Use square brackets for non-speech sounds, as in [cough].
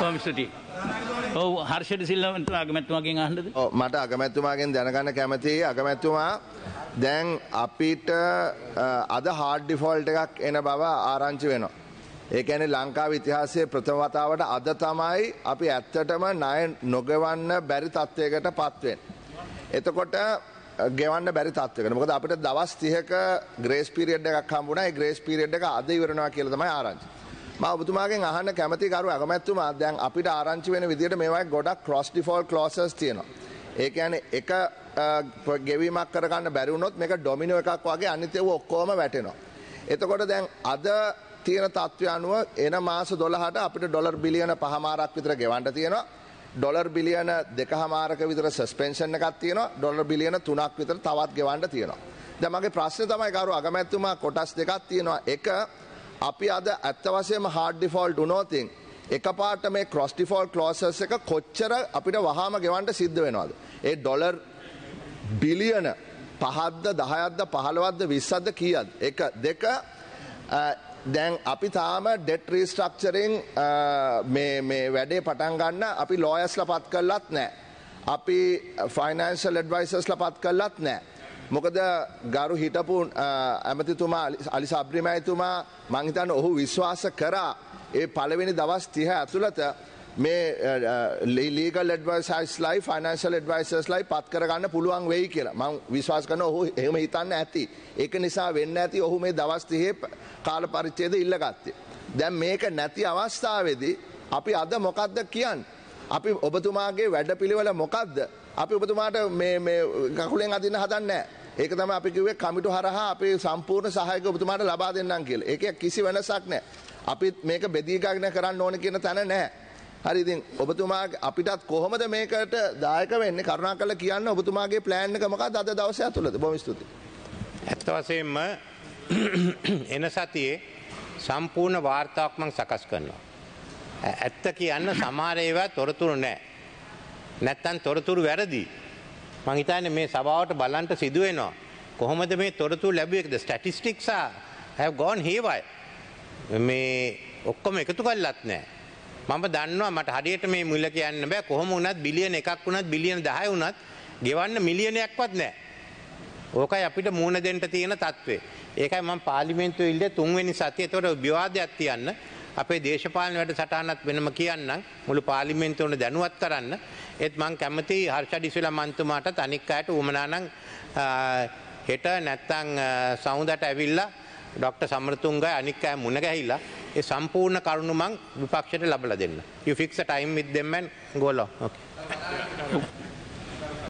ස්වාමි ස්තුති. ඔව් හර්ෂද සිල්වා අගමැතිතුමාගෙන් අහන්නද? ඔව් මට අගමැතිතුමාගෙන් දැනගන්න කැමතියි අගමැතිතුමා දැන් අපිට අද හાર્ඩ් ඩිෆෝල්ට් එකක් එන බව ආරංචි වෙනවා. ඒ කියන්නේ ලංකාවේ ඉතිහාසයේ ප්‍රථම වතාවට අද තමයි අපි ඇත්තටම ණය නොගෙවන්න බැරි තත්ත්වයකට පත් වෙන්නේ. එතකොට ගෙවන්න බැරි තත්වයකට. මොකද අපිට දවස් 30ක ග්‍රේස් පීරියඩ් එකක් හම්බුණා. ඒ ග්‍රේස් පීරියඩ් එක අද ඉවරනවා කියලා තමයි ආරංචි. මම ඔබතුමාගෙන් අහන්න කැමති කරු අගමැතිතුමා දැන් අපිට ආරංචි වෙන විදිහට මේ වගේ ගොඩක් ක්‍රොස් ඩිෆෝල්ට් ක්ලෝසස් තියෙනවා. ඒ කියන්නේ එක ගෙවීමක් කරගන්න බැරි වුණොත් මේක ඩොමිනෝ එකක් වගේ අනිත් ඒවා ඔක්කොම වැටෙනවා. එතකොට දැන් අද තියෙන තත්ත්වය අනුව එන මාස 12ට අපිට ඩොලර් බිලියන 5මාරක් විතර ගෙවන්න තියෙනවා. ඩොලර් බිලියන 2මාරක විතර සස්පෙන්ෂන් එකක් තියෙනවා. ඩොලර් බිලියන 3ක් විතර තවත් ගෙවන්න තියෙනවා. දැන් මගේ ප්‍රශ්නේ තමයි කරු අගමැතිතුමා කොටස් දෙකක් තියෙනවා. එක අපි අද ඇත්ත වශයෙන්ම hard default වුණොත් එකපාරට මේ cross default clauses එක කොච්චර අපිට වහාම ගෙවන්න සිද්ධ වෙනවද? ඒ ඩොලර් බිලියන 5ක්ද 10ක්ද 15ක්ද 20ක්ද කීයක්ද? එක දෙක දැන් අපි තාම ඩෙට් රීස්ට්‍රක්චරින් මේ වැඩේ පටන් ගන්න අපි ලෝයස්ලා පත් කළත් නැහැ. අපි ෆයිනන්ෂල් ඇඩ්වයිසර්ස්ලා පත් කළත් නැහැ. මොකද ගරු හිටපු ඇමතිතුමා අලි සබ්‍රිමඇතුමා මංහිතන්න ඔහු විශ්වාස කරා ඒ පළවෙනි දවස් තිහ ඇතුළත මේ ලීගල් ඩවර්සයිස්ලයි ෆනන්සල් ඩවයිසස්ලයි පත් කරගන්න පුළුවන් වෙයි කියලා මං විශ්වාස කන ඔහු එහෙම හිතන්න ඇති. ඒක නිසා වෙන්න ඇති ඔහු මේ දවස්තිහේ කාල පරිච්චේද ඉල්ලගත්තේ. දැන් මේක නැති අවස්ථාවේදී අපි අද මොකක්ද කියන්න. අපි ඔබතුමාගේ වැඩ පිළිවල මොකක්ද අපි ඔබතුමාට මේ මේ කකුලෙන් අදින්න හදන්නේ නැහැ. ඒක තමයි අපි කිව්වේ කමිටු හරහා අපේ සම්පූර්ණ සහායක ඔබතුමාට ලබා දෙන්නම් කියලා. ඒකේ කිසි වෙනසක් නැහැ. අපි මේක බෙදී ගන්න කරන්න ඕන කියන තැන නැහැ. හරි ඉතින් ඔබතුමා අපිටත් කොහොමද මේකට දායක වෙන්නේ කරුණා කළ කියන්න ඔබතුමාගේ ප්ලෑන් එක මොකක්ද අද දවසේ ඇතුළත බොහොම ස්තුතියි. ඇත්ත වශයෙන්ම [clears throat] එන සතියේ සම්පූර්ණ වාර්තාවක් මම සකස් කරනවා. ඇත්ත කියන්න සමහර ඒවා තොරතුරු නැහැ. නැත්තම් තොරතුරු වැරදි. මං හිතන්නේ මේ සභාවට බලන්න සිදු වෙනවා. කොහොමද මේ තොරතුරු ලැබුවේද? Statistics have gone haywire. මේ ඔක්කොම එකතු කරලත් නැහැ. මම දන්නවා මට හරියට මේ මුල කියන්න බෑ. කොහොම වුණත් බිලියන එකක් වුණත් බිලියන 10 වුණත් ගෙවන්න මිලියනයක්වත් නැහැ. ඕකයි අපිට මූණ දෙන්න තියෙන தત્ත්වය. ඒකයි මම පාර්ලිමේන්තුවේ ඉල්ලේ තුන්වෙනි සතියේ. ඒතකොට විවාදයක් තියන්න අපේ දේශපාලන වැඩ සටහනත් වෙනම කියන්නම් මුළු පාර්ලිමේන්තුවන දැනුවත් කරන්න ඒත් මං කැමති හර්ෂඩිස්විල මන්තුමාටත් අනික් අයට උමනානං හෙට නැත්තං සෞදට ඇවිල්ලා ඩොක්ට සමරතුන්ගයි අනික් අය මුණ ගැහිලා ඒ සම්පූර්ණ කරුණු මං විපක්ෂයට ලබල දෙන්න. You fix a time with them and go along. Okay.